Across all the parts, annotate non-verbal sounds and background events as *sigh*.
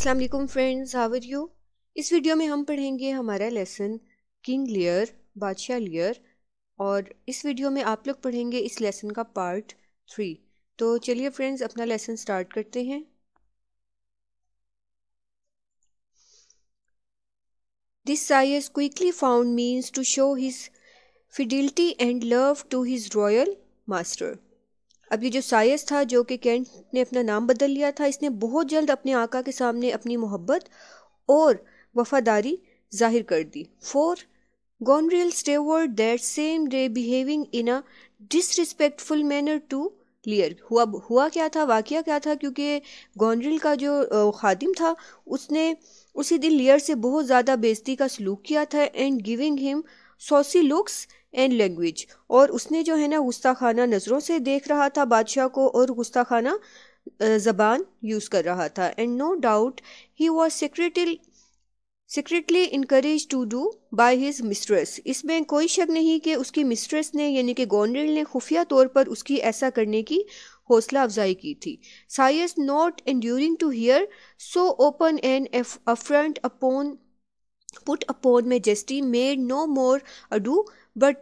अस्सलाम वालेकुम friends how are you इस वीडियो में हम पढ़ेंगे हमारा लेसन किंग लियर बादशाह लियर और इस वीडियो में आप लोग पढ़ेंगे इस लेसन का पार्ट थ्री तो चलिए फ्रेंड्स अपना लेसन स्टार्ट करते हैं this Caius quickly found means to show his fidelity and love to his royal master अब ये जो साइस था जो कि कैंट ने अपना नाम बदल लिया था इसने बहुत जल्द अपने आका के सामने अपनी मोहब्बत और वफादारी जाहिर कर दी for Goneril steward that same day behaving in a disrespectful manner to Lear हुआ हुआ क्या था वाक़ क्या था क्योंकि गॉनरिल का जो खादिम था उसने उसी दिन लियर से बहुत ज़्यादा बेजती का सलूक किया था and giving him saucy looks and language और उसने जो है ना गुस्ताखाना नज़रों से देख रहा था बादशाह को और गुस्ताखाना ज़बान यूज़ कर रहा था and no doubt he was secretly secretly encouraged to do by his mistress इसमें कोई शक नहीं कि उसकी मिस्ट्रेस ने यानी कि गॉन्ड्रिल ने खुफिया तौर पर उसकी ऐसा करने की हौसला अफजाई की थी Caius not enduring to hear so open and affront upon put upon majesty made no more ado but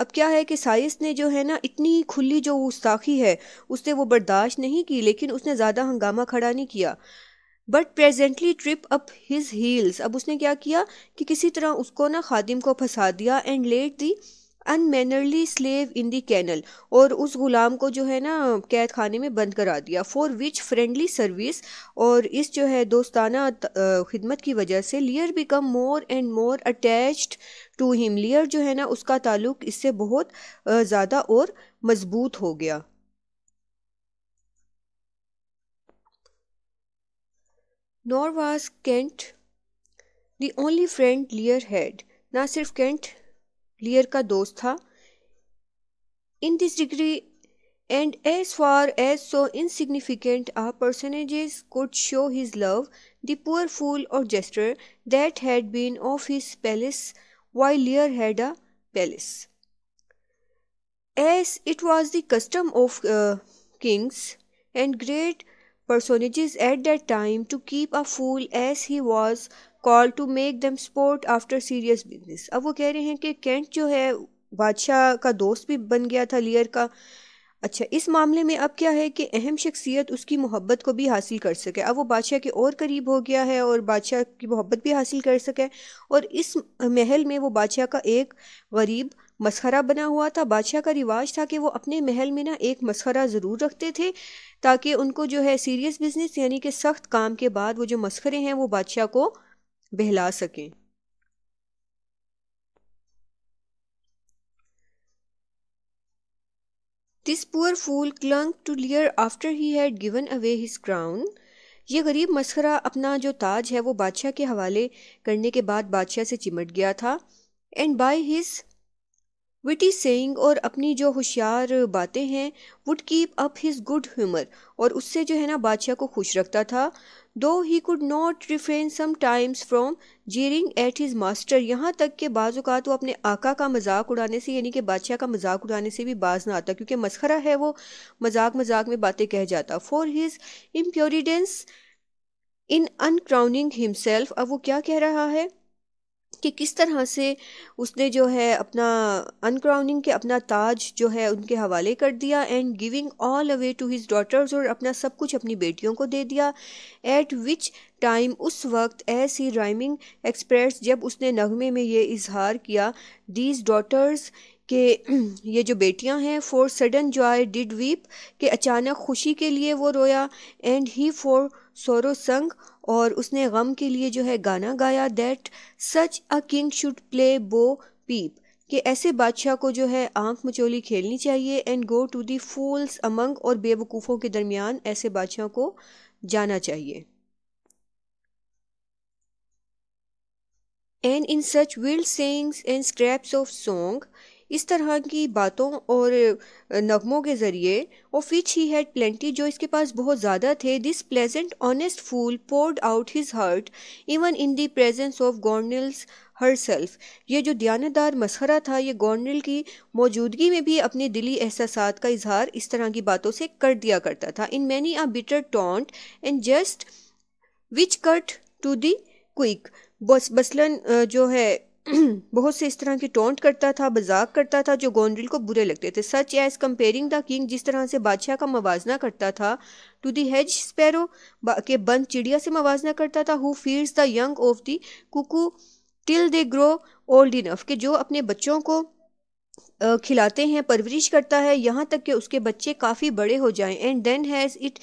अब क्या है कि साइस ने जो है ना इतनी खुली जो गुस्ताखी है उससे वो बर्दाश्त नहीं की लेकिन उसने ज़्यादा हंगामा खड़ा नहीं किया but presently trip up his heels अब उसने क्या किया कि किसी तरह उसको ना खादिम को फंसा दिया and let the unmannerly slave in the kennel और उस गुलाम को जो है ना कैद खाने में बंद करा दिया फॉर विच फ्रेंडली सर्विस और इस जो है दोस्ताना खिदमत की वजह से Lear become more and more attached to him Lear जो है ना उसका ताल्लुक इससे बहुत ज़्यादा और मजबूत हो गया nor was Kent the only friend Lear had ना सिर्फ कैंट लियर का दोस्त था in this degree and as far as so insignificant a personages could show his love the poor fool or jester that had been of his palace while lear had a palace as it was the custom of uh, kings and great personages at that time to keep a fool as he was call to make them support after serious business अब वो कह रहे हैं कि cantt जो है बादशाह का दोस्त भी बन गया था लियर का अच्छा इस मामले में अब क्या है कि अहम शख्सियत उसकी मोहब्बत को भी हासिल कर सके अब वो बादशाह के और करीब हो गया है और बादशाह की मोहब्बत भी हासिल कर सके और इस महल में वो बादशाह का एक गरीब मसखरा बना हुआ था बादशाह का रिवाज था कि वो अपने महल में ना एक मसखरा ज़रूर रखते थे ताकि उनको जो है सीरियस बिजनेस यानी कि सख्त काम के बाद वो जो मसखरे हैं वो बादशाह को बहला सकें this poor fool clung to Lear after he had given away his crown ये गरीब मस्करा अपना जो ताज है वो बादशाह के हवाले करने के बाद बादशाह से चिमट गया था and by his witty sayings और अपनी जो होशियार बातें हैं would keep up his good humour और उससे जो है ना बादशाह को खुश रखता था though he could not refrain sometimes from jeering at his master यहाँ तक कि बाज़ात वो अपने आका का मजाक उड़ाने से यानी कि बादशाह का मजाक उड़ाने से भी बाज ना आता क्योंकि मसखरा है वो मजाक मजाक में बातें कह जाता for his imprudence in uncrowning himself अब वो क्या कह रहा है कि किस तरह से उसने जो है अपना अनक्राउनिंग के अपना ताज जो है उनके हवाले कर दिया and giving all away to his daughters और अपना सब कुछ अपनी बेटियों को दे दिया एट विच टाइम उस वक्त ही राइमिंग एक्सप्रेस जब उसने नगमे में ये इजहार किया दीज डॉटर्स कि ये जो बेटियां हैं for sudden joy did weep के अचानक खुशी के लिए वो रोया एंड ही फॉर सोरो संग और उसने गम के लिए जो है गाना गाया that such a king should play bo peep कि ऐसे बादशाह को जो है आंख मचोली खेलनी चाहिए and go to the fools among और बेवकूफ़ों के दरमियान ऐसे बादशाह को जाना चाहिए and in such wild sayings and scraps of song इस तरह की बातों और नगमों के ज़रिए और फिच ही हैड प्लेंटी जो इसके पास बहुत ज़्यादा थे this pleasant honest fool poured out his heart even in the presence of Goneril's herself ये जो दयानदार मसखरा था ये गॉर्नल की मौजूदगी में भी अपने दिली एहसास का इजहार इस तरह की बातों से कर दिया करता था in many a bitter taunt and jest which cut to the quick बस बसलन जो है *clears throat* बहुत से इस तरह के टोंट करता था मजाक करता था जो गोंडल को बुरे लगते थे such as comparing the king जिस तरह से बादशाह का मवाजना करता था टू दी हेज स्पैरो के बंद चिड़िया से मवाजना करता था who feeds the young of the cuckoo till they grow old enough के जो अपने बच्चों को खिलाते हैं परवरिश करता है यहाँ तक कि उसके बच्चे काफ़ी बड़े हो जाएं and then has it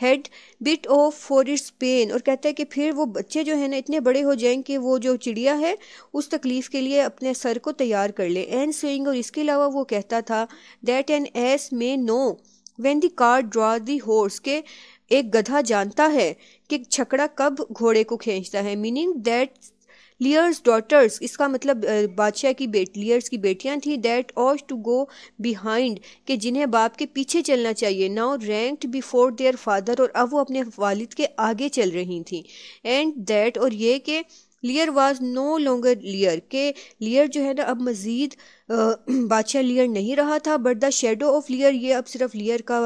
head bit off for its pain और कहता है कि फिर वो बच्चे जो है ना इतने बड़े हो जाएं कि वो जो चिड़िया है उस तकलीफ़ के लिए अपने सर को तैयार कर ले एन स्विंग और इसके अलावा वो कहता था that an ass may know when the cart draw the horse के एक गधा जानता है कि छकड़ा कब घोड़े को खींचता है मीनिंग दैट लियर्स डॉटर्स इसका मतलब बादशाह की बेट लियर्स की बेटियां थीं that ought to go behind कि जिन्हें बाप के पीछे चलना चाहिए now ranked before their father और अब वो अपने वालिद के आगे चल रही थी एंड दैट और ये कि Lear was no longer Lear के लियर जो है ना अब मज़ीद *clears throat* बादशाह लियर नहीं रहा था but the shadow of Lear ये अब सिर्फ लियर का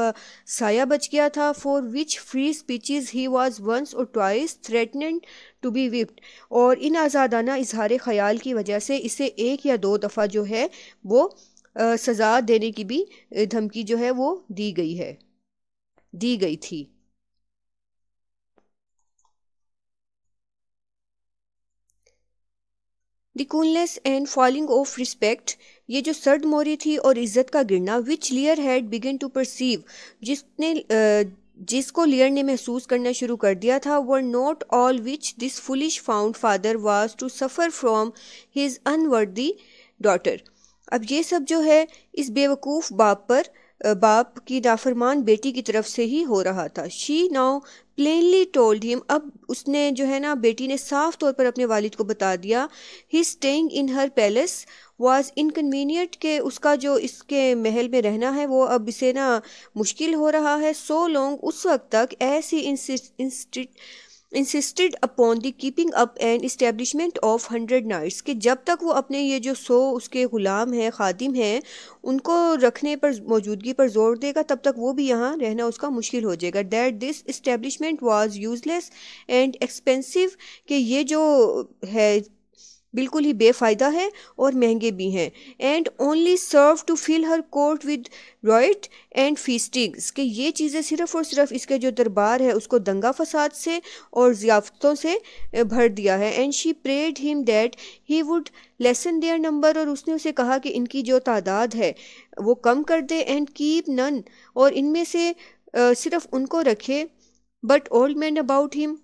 साया बच गया था for which free speeches he was once और twice threatened to be whipped और इन आज़ादाना इजहार ख्याल की वजह से इसे एक या दो दफ़ा जो है वो सज़ा देने की भी धमकी जो है वो दी गई है दी गई थी the coolness and falling of respect ये जो सर्द मोरी थी और इज्जत का गिरना which Lear had begin to perceive जिसने जिसको लियर ने महसूस करना शुरू कर दिया था were not all which this foolish fond father was to suffer from his unworthy daughter अब ये सब जो है इस बेवकूफ़ बाप पर बाप की नाफरमान बेटी की तरफ से ही हो रहा था she now plainly told him अब उसने जो है ना बेटी ने साफ तौर पर अपने वालिद को बता दिया he staying in her palace was inconvenient के उसका जो इसके महल में रहना है वो अब इसे ना मुश्किल हो रहा है सो so लॉन्ग उस वक्त तक ऐसी insisted upon the keeping up and establishment of hundred knights कि जब तक वो अपने ये जो सो उसके ग़ुलाम हैं ख़ादिम हैं उनको रखने पर मौजूदगी पर जोर देगा तब तक वो भी यहाँ रहना उसका मुश्किल हो जाएगा that this establishment was useless and expensive कि ये जो है बिल्कुल ही बेफ़ायदा है और महंगे भी हैं and only serve to fill her court with riot and feastings कि ये चीज़ें सिर्फ और सिर्फ इसके जो दरबार है उसको दंगा फसाद से और ज़ियाफ़तों से भर दिया है and she prayed him that he would lessen their number और उसने उसे कहा कि इनकी जो तादाद है वो कम कर दे एंड कीप नन और इनमें से सिर्फ उनको रखे but old men about him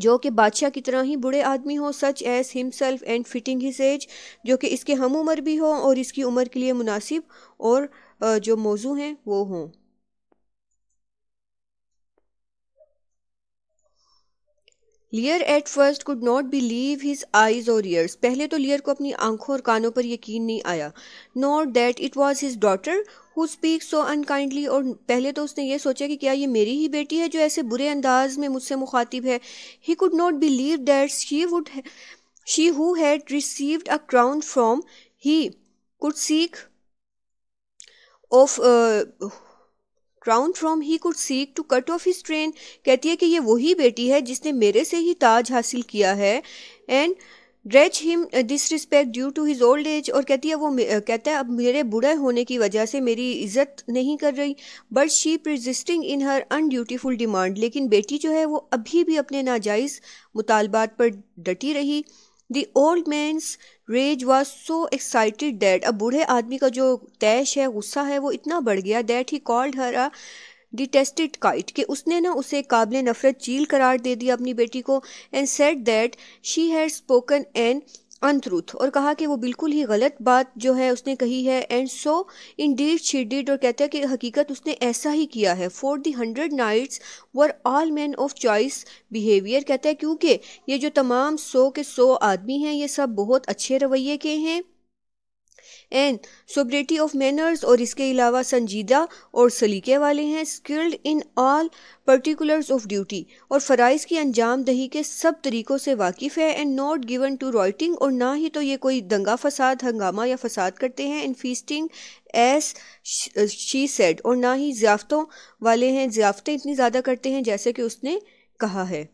जो कि बादशाह की तरह ही बुढ़े आदमी हो such as himself and fitting his age जो कि इसके हम उम्र भी हो और इसकी उम्र के लिए मुनासिब और जो मौजू हैं वो हों Lear at first could not believe his eyes और ईयर्स पहले तो लियर को अपनी आंखों और कानों पर यकीन नहीं आया not that it was his daughter who speak so unkindly और पहले तो उसने ये सोचा कि क्या ये मेरी ही बेटी है जो ऐसे बुरे अंदाज में मुझसे मुखातिब है he could not believe that she would she who had received a crown from he could seek of crown from he could seek to cut off his train कहती है कि ये वही बेटी है जिसने मेरे से ही ताज हासिल किया है एंड ड्रेच him disrespect due to his old age और कहती है वो uh, कहता है अब मेरे बुढ़े होने की वजह से मेरी इज्जत नहीं कर रही but she persisting in her dutiful demand लेकिन बेटी जो है वो अभी भी अपने नाजायज़ मुतालबात पर डटी रही the old man's rage was so excited that अब बूढ़े आदमी का जो तैश है गुस्सा है वो इतना बढ़ गया that he called her a detested kite कि उसने ना उसे काबिल नफरत चील करार दे दिया अपनी बेटी को and said that she had spoken and untruth और कहा कि वो बिल्कुल ही गलत बात जो है उसने कही है and so indeed she did और कहते हैं कि हकीकत उसने ऐसा ही किया है for the hundred knights were all men of choice behaviour कहता है क्योंकि ये जो तमाम सौ के सौ आदमी हैं ये सब बहुत अच्छे रवैये के हैं एंड सोब्रिटी ऑफ मैनर्स और इसके अलावा संजीदा और सलीके वाले हैं skilled in all particulars of duty और फ़राइज़ की अंजाम दही के सब तरीक़ों से वाकिफ़ है and not given to rioting और ना ही तो ये कोई दंगा फसाद हंगामा या फसाद करते हैं in feasting as she said और ना ही ज़ियाफ़तों वाले हैं ज़ियाफ़तें इतनी ज़्यादा करते हैं जैसे कि उसने कहा है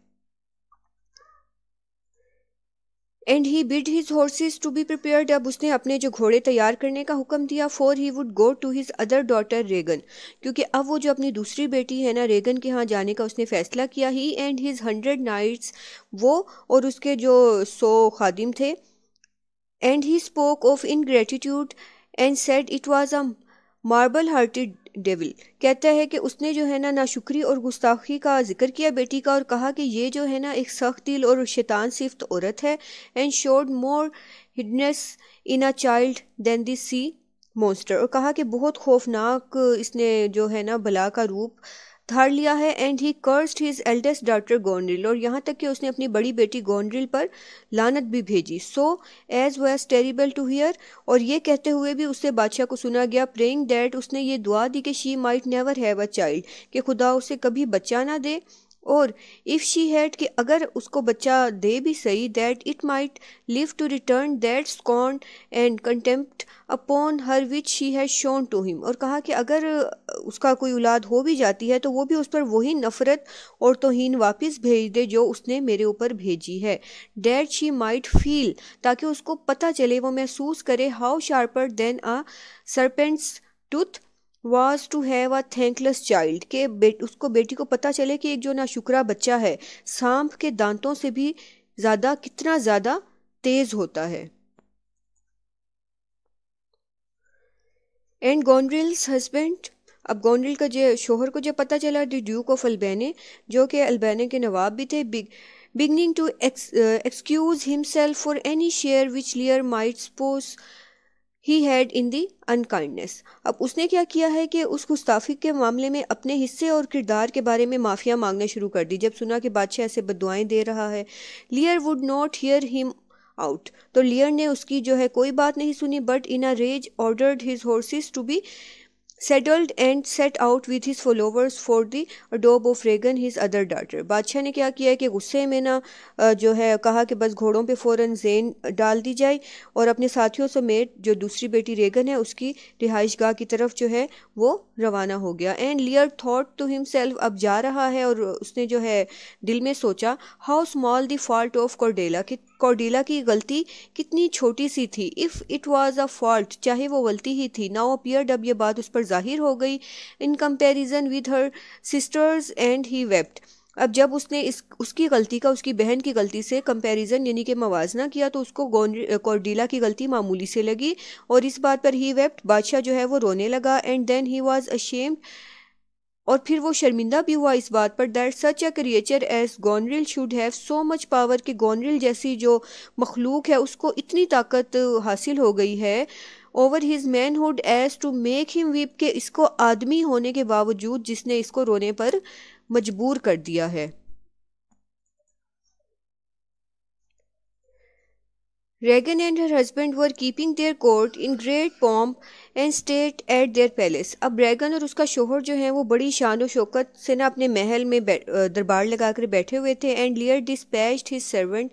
and he bid his horses to be prepared अब उसने अपने जो घोड़े तैयार करने का हुक्म दिया for he would go to his other daughter Regan क्योंकि अब वो जो अपनी दूसरी बेटी है ना रेगन के यहाँ जाने का उसने फैसला किया he and his hundred knights वो और उसके जो सो खादिम थे and he spoke of ingratitude and said it was a marble hearted devil कहता है कि उसने जो है ना नाशुक्री और गुस्ताखी का जिक्र किया बेटी का और कहा कि ये जो है ना एक सख्त दिल और शैतान सिफ्त औरत है and showed more hideousness in a child than the sea monster और कहा कि बहुत खौफनाक इसने जो है ना बला का रूप धार लिया है and he cursed his eldest daughter Goneril और यहाँ तक कि उसने अपनी बड़ी बेटी गोंड्रिल पर लानत भी भेजी so as as terrible to hear और ये कहते हुए भी उससे बादशाह को सुना गया प्रेइंग डैट उसने ये दुआ दी कि she might never have a child कि खुदा उसे कभी बच्चा ना दे और इफ़ शी हैड कि अगर उसको बच्चा दे भी सही that it might live to return that scorn and contempt upon her which she has shown to him और कहा कि अगर उसका कोई औलाद हो भी जाती है तो वो भी उस पर वही नफ़रत और तोहन वापस भेज दे जो उसने मेरे ऊपर भेजी है डैट शी माइट फील ताकि उसको पता चले वो महसूस करे how sharper than a serpent's tooth was to have a thankless child के बेट उसको बेटी को पता चले कि एक जो नाशुकरा बच्चा है सांप के दांतों से भी ज़्यादा कितना ज़्यादा तेज़ होता है एंड गोंड्रिल्स हस्बैंड अब गोंड्रिल का जो शोहर को जो पता चला द ड्यूक ऑफ अल्बेने जो कि अल्बेने के नवाब भी थे big beginning to excuse himself for any share which Lear might suppose he had in the unkindness अब उसने क्या किया है कि उस गुस्ताफिक के मामले में अपने हिस्से और किरदार के बारे में माफ़िया मांगना शुरू कर दी जब सुना कि बादशाह ऐसे बदुआएं दे रहा है Lear would not hear him out तो लियर ने उसकी जो है कोई बात नहीं सुनी but in a rage ordered his horses to be settled and set out with his followers for the डोब of Regan his other daughter बादशाह ने क्या किया कि गुस्से में ना जो है कहा कि बस घोड़ों पे फौरन जेन डाल दी जाए और अपने साथियों समेत जो दूसरी बेटी रेगन है उसकी रिहाइश गाह की तरफ जो है वो रवाना हो गया and Lear thought to self अब जा रहा है और उसने जो है दिल में सोचा how small the fault of Cordelia कि कौडिला की गलती कितनी छोटी सी थी if it was a fault चाहे वो गलती ही थी नाउ अपियर अब ये बात उस पर जाहिर हो गई in comparison with her sisters and he wept अब जब उसने इस उसकी गलती का उसकी बहन की गलती से कंपैरिजन यानी कि मवाजना किया तो उसको कॉर्डिला की गलती मामूली से लगी और इस बात पर ही वेप्ट बादशाह जो है वो रोने लगा and then he was ashamed और फिर वो शर्मिंदा भी हुआ इस बात पर that such a creature as Goneril should have so much power कि गोनरिल जैसी जो मखलूक है उसको इतनी ताकत हासिल हो गई है over his manhood as to make him weep के इसको आदमी होने के बावजूद जिसने इसको रोने पर मजबूर कर दिया है Regan and her husband were keeping their court in great pomp and state at their palace अब ड्रैगन और उसका शोहर जो है वो बड़ी शान और शौकत से ना अपने महल में दरबार लगाकर बैठे हुए थे and Lear dispatch his servant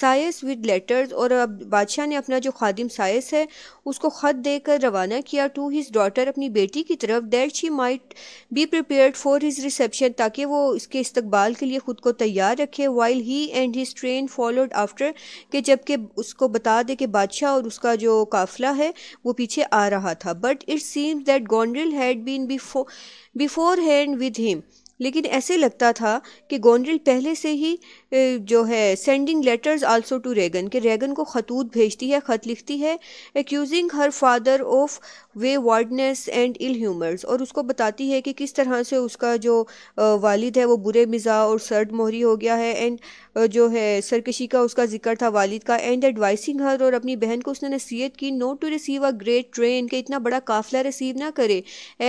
Caius with letters और अब बादशाह ने अपना जो खादिम सायस है उसको ख़त देकर रवाना किया टू हिज डॉटर अपनी बेटी की तरफ that she might be prepared for his reception ताकि वो इसके इस्तबाल के लिए ख़ुद को तैयार रखे while he and his train followed after कि जबकि उसको बता दे कि बादशाह और उसका जो काफिला है वो पीछे आ रहा था but it seems that Gondril had been beforehand with him लेकिन ऐसे लगता था कि गोंड्रिल पहले से ही जो है sending letters also to Regan कि रेगन को खतूत भेजती है ख़त लिखती है accusing her father of waywardness and ill humours और उसको बताती है कि किस तरह से उसका जो वालिद है वो बुरे मिज़ा और सर्द मोहरी हो गया है एंड जो है सरकशी का उसका जिक्र था वालिद का एंड एडवाइसिंग हर और अपनी बहन को उसने नसीहत की not to receive a great train के इतना बड़ा काफिला रिसीव ना करे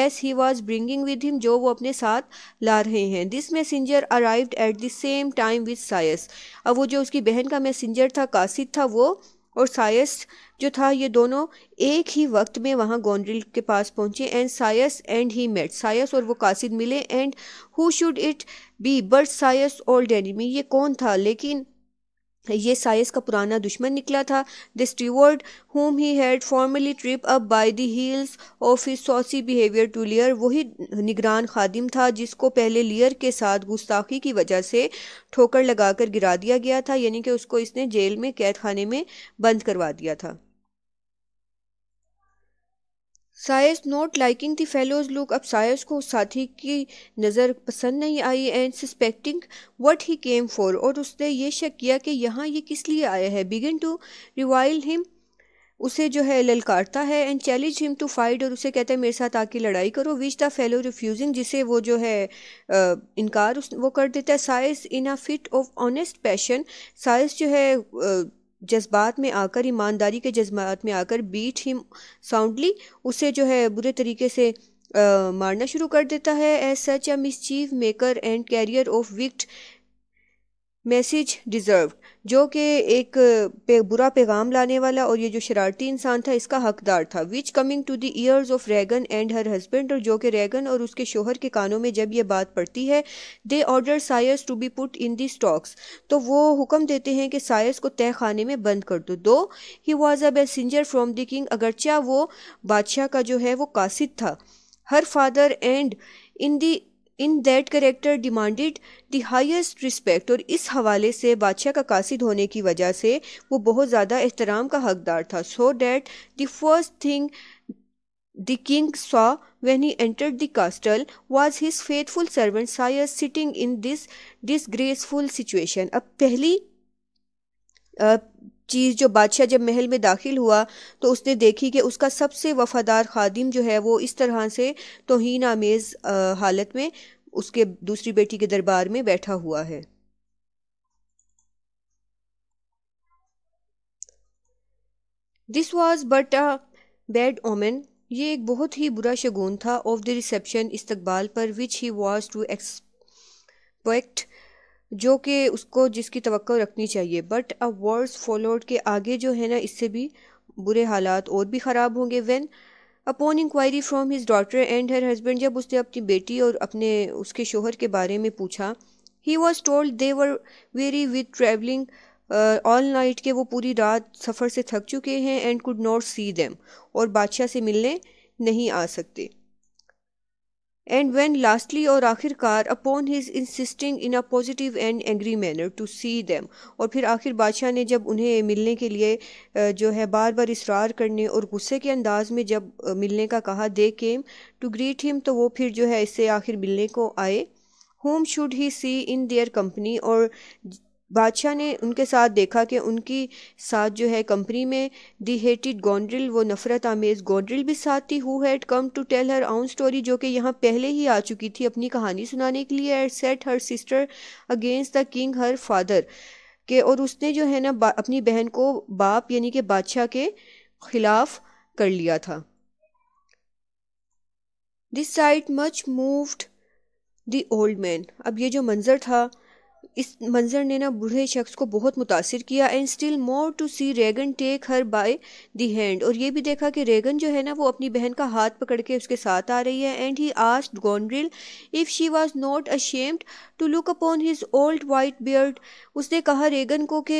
as he was bringing with him जो वो अपने साथ ला रहे हैं this messenger arrived at the same time with Caius अब वो जो उसकी बहन का मैसेंजर था कासिद था वो और सायस जो था ये दोनों एक ही वक्त में वहाँ गोंड्रिल के पास पहुँचे and Caius and he met Caius और वो कासिद मिले and who should it be but Caius old enemy ये कौन था लेकिन ये साइस का पुराना दुश्मन निकला था the steward whom he had formerly trip up by the heels of his saucy behaviour to Lear वही निगरान खादिम था जिसको पहले लियर के साथ गुस्ताखी की वजह से ठोकर लगाकर गिरा दिया गया था यानी कि उसको इसने जेल में कैद खाने में बंद करवा दिया था Caius not liking the fellow's look अब साइस को साथी की नज़र पसंद नहीं आई and suspecting what he came for और उसने ये शक किया कि यहाँ ये किस लिए आया है बिगिन टू रिवाइल हिम उसे जो है ललकारता है and challenge him to fight और उसे कहता है मेरे साथ आके लड़ाई करो विच द फेलो रिफ्यूजिंग जिसे वो जो है आ, इनकार उस वो कर देता है Caius in a fit of honest passion Caius जो है आ, जज्बात में आकर ईमानदारी के जज्बात में आकर बीट हिम साउंडली उसे जो है बुरे तरीके से आ, मारना शुरू कर देता है as such a mischief maker and carrier of wicked message deserve जो कि एक पे बुरा पैगाम लाने वाला और ये जो शरारती इंसान था इसका हकदार था which coming to the ears of Regan and her husband और जो कि रेगन और उसके शोहर के कानों में जब ये बात पड़ती है दे ऑर्डर सायर्स to be put in the stocks तो वो हुक्म देते हैं कि सायर्स को तय खाने में बंद कर दो दो he was a messenger from the king अगरचा वो बादशाह का जो है वो कासिद था her father and in the in that character demanded the highest respect और इस हवाले से बादशाह का कासिद होने की वजह से वो बहुत ज़्यादा एहतराम का हकदार था so that the first thing the king saw when he enter the castle was his faithful servant Caius sitting in this disgraceful situation अब पहली चीज़ जो बादशाह जब महल में दाखिल हुआ तो उसने देखी कि उसका सबसे वफादार खादिम जो है वो इस तरह से तोहन आमेज़ हालत में उसके दूसरी बेटी के दरबार में बैठा हुआ है this was but a bad omen ये एक बहुत ही बुरा शगुन था ऑफ द रिसेप्शन इस्तकबाल पर which he was to expect जो कि उसको जिसकी तो रखनी चाहिए बट अब वर्ड्स फॉलोड के आगे जो है ना इससे भी बुरे हालात और भी ख़राब होंगे when upon inquiry from his daughter and her husband जब उसने अपनी बेटी और अपने उसके शोहर के बारे में पूछा he was told they were weary with travelling all night के वो पूरी रात सफ़र से थक चुके हैं and could not see them और बादशाह से मिलने नहीं आ सकते एंड when लास्टली और आखिरकार upon his insisting in a positive and angry manner to see them और फिर आखिर बादशाह ने जब उन्हें मिलने के लिए जो है बार बार इसरार करने और गुस्से के अंदाज में जब मिलने का कहा they came to greet him तो वो फिर जो है इससे आखिर मिलने को आए whom should he see in their company और बादशाह ने उनके साथ देखा कि उनकी साथ जो है कंपनी में दी हेटेड गोंड्रिल वो नफ़रत आमेज़ गोंड्रिल भी साथ थी who had come to tell her own story जो कि यहाँ पहले ही आ चुकी थी अपनी कहानी सुनाने के लिए at set her sister against the king her father के और उसने जो है ना अपनी बहन को बाप यानी कि बादशाह के खिलाफ कर लिया था this sight much moved the old man अब ये जो मंज़र था इस मंजर ने ना बूढ़े शख्स को बहुत मुतासर किया and still more to see Regan take her by the hand और ये भी देखा कि रेगन जो है ना वो अपनी बहन का हाथ पकड़ के उसके साथ आ रही है and he asked Goneril if she was not ashamed to look upon his old white beard उसने कहा रेगन को कि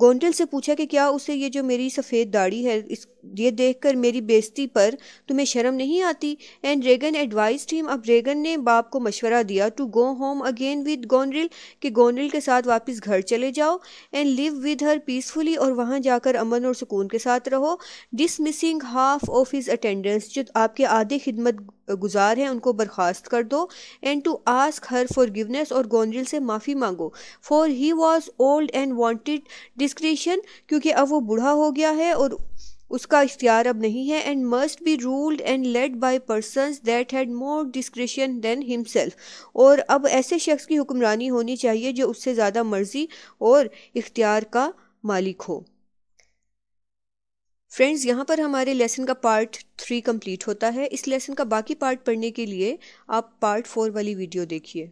गोंटल से पूछा कि क्या उसे ये जो मेरी सफ़ेद दाढ़ी है इस ये देख कर मेरी बेजती पर तुम्हें शर्म नहीं आती एंड रेगन एडवाइज टीम अब रेगन ने बाप को मशवरा दिया to go home again with Goneril कि गोनरिल के साथ वापस घर चले जाओ and live with her peacefully और वहाँ जाकर अमन और सुकून के साथ रहो dismissing half of his attendants जो आपके आधे खिदमत गुजार हैं उनको बर्खास्त कर दो and to ask her forgiveness और गोंजिल से माफ़ी मांगो for he was old and wanted discretion क्योंकि अब वो बूढ़ा हो गया है और उसका इख्तियार अब नहीं है and must be ruled and led by person that had more discretion than himself और अब ऐसे शख्स की हुक्मरानी होनी चाहिए जो उससे ज़्यादा मर्जी और इख्तियार का मालिक हो फ्रेंड्स यहाँ पर हमारे लेसन का पार्ट थ्री कंप्लीट होता है इस लेसन का बाकी पार्ट पढ़ने के लिए आप पार्ट फोर वाली वीडियो देखिए